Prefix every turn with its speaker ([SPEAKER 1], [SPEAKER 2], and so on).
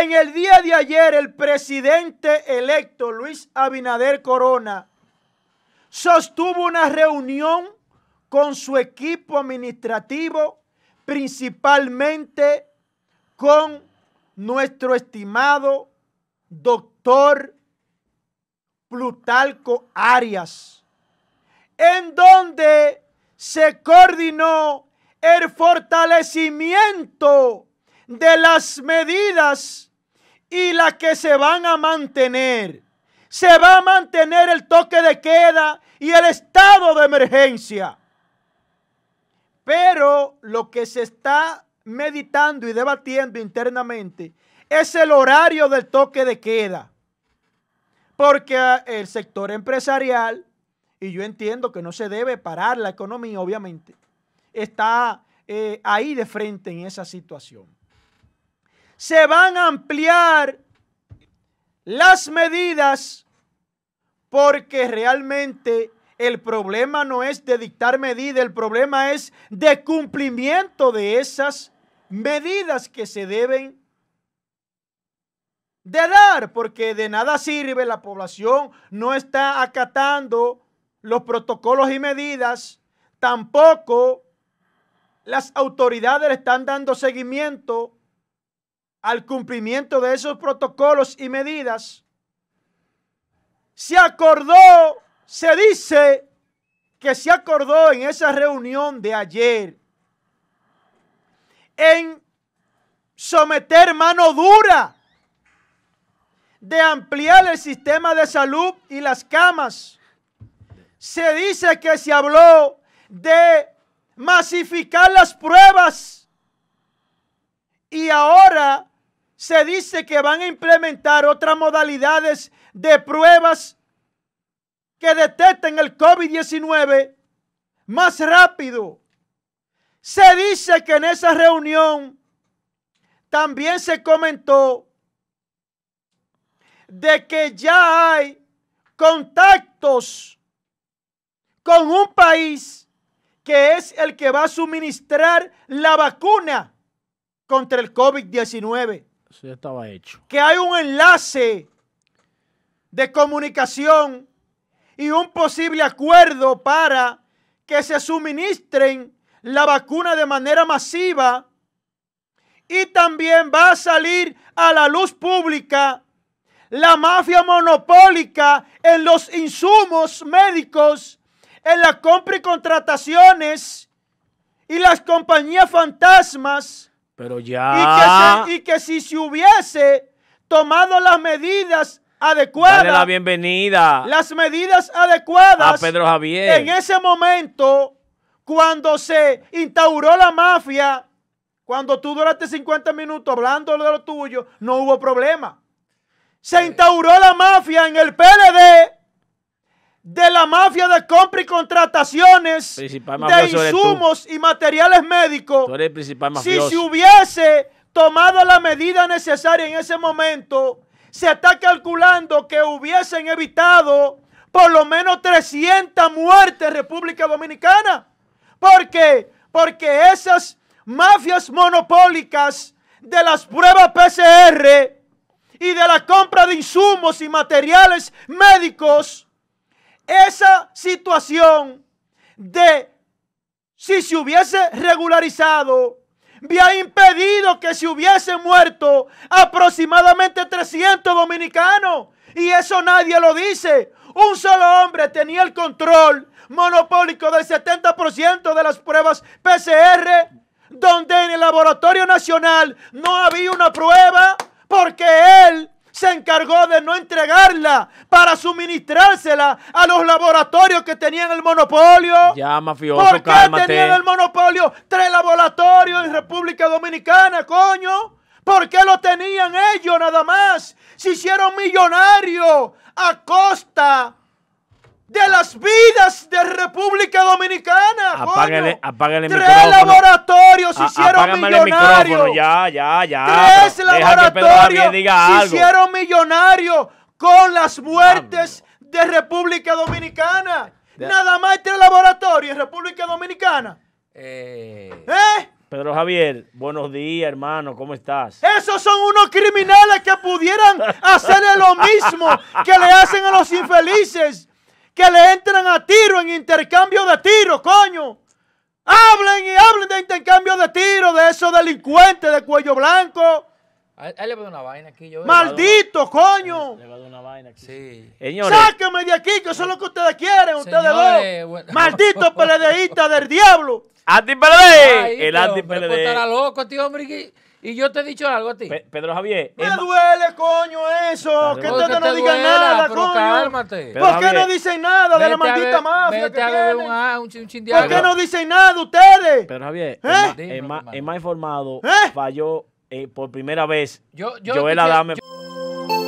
[SPEAKER 1] En el día de ayer, el presidente electo Luis Abinader Corona sostuvo una reunión con su equipo administrativo, principalmente con nuestro estimado doctor Plutalco Arias, en donde se coordinó el fortalecimiento de las medidas y las que se van a mantener. Se va a mantener el toque de queda y el estado de emergencia. Pero lo que se está meditando y debatiendo internamente es el horario del toque de queda. Porque ah, el sector empresarial, y yo entiendo que no se debe parar la economía, obviamente, está eh, ahí de frente en esa situación se van a ampliar las medidas porque realmente el problema no es de dictar medidas, el problema es de cumplimiento de esas medidas que se deben de dar, porque de nada sirve la población, no está acatando los protocolos y medidas, tampoco las autoridades le están dando seguimiento al cumplimiento de esos protocolos y medidas, se acordó, se dice que se acordó en esa reunión de ayer en someter mano dura de ampliar el sistema de salud y las camas. Se dice que se habló de masificar las pruebas y ahora se dice que van a implementar otras modalidades de pruebas que detecten el COVID-19 más rápido. Se dice que en esa reunión también se comentó de que ya hay contactos con un país que es el que va a suministrar la vacuna contra el COVID-19 estaba hecho. Que hay un enlace de comunicación y un posible acuerdo para que se suministren la vacuna de manera masiva y también va a salir a la luz pública la mafia monopólica en los insumos médicos, en la compra y contrataciones y las compañías fantasmas pero ya. Y que, si se hubiese tomado las medidas adecuadas. Dale la bienvenida. Las medidas adecuadas. A Pedro Javier. En ese momento, cuando se instauró la mafia, cuando tú duraste 50 minutos hablando de lo tuyo, no hubo problema. Se eh. instauró la mafia en el PLD de la mafia de compra y contrataciones de insumos y materiales médicos, si se hubiese tomado la medida necesaria en ese momento, se está calculando que hubiesen evitado por lo menos 300 muertes en República Dominicana. ¿Por qué? Porque esas mafias monopólicas de las pruebas PCR y de la compra de insumos y materiales médicos, esa situación de si se hubiese regularizado, había impedido que se hubiese muerto aproximadamente 300 dominicanos. Y eso nadie lo dice. Un solo hombre tenía el control monopólico del 70% de las pruebas PCR, donde en el Laboratorio Nacional no había una prueba porque él se encargó de no entregarla para suministrársela a los laboratorios que tenían el monopolio. Ya, mafioso, ¿Por qué tenían el monopolio tres laboratorios en República Dominicana, coño? ¿Por qué lo tenían ellos nada más? Se hicieron millonarios a costa de las vidas de República Dominicana. Apáguele, apáguele Tres micrófono. laboratorios se hicieron millonarios. ya, ya, ya. Tres laboratorios se hicieron millonarios con las muertes de República Dominicana. Nada más tres laboratorios en República Dominicana. Eh. ¿Eh? Pedro Javier, buenos días, hermano, ¿cómo estás? Esos son unos criminales que pudieran hacerle lo mismo que le hacen a los infelices que le entran a tiro en intercambio de tiros, coño. Hablen y hablen de intercambio de tiros, de esos delincuentes de cuello blanco. le una vaina aquí. Yo ¡Maldito, coño! Le va a dar una vaina aquí. Sáquenme de aquí, que eso es lo que ustedes quieren, ustedes dos. ¡Maldito peledeísta del diablo! ¡Anti-PLD! El anti loco, y yo te he dicho algo a ti. Pedro Javier. Me duele, coño, eso. Que ustedes no digan nada, pero coño. Cálmate. ¿Por qué no dicen nada de la maldita mafia? ¿Por qué no dicen nada ustedes? Pedro Javier, ¿Eh? el, más informado ¿Eh? falló eh, por primera vez. Yo, yo, la la Yo,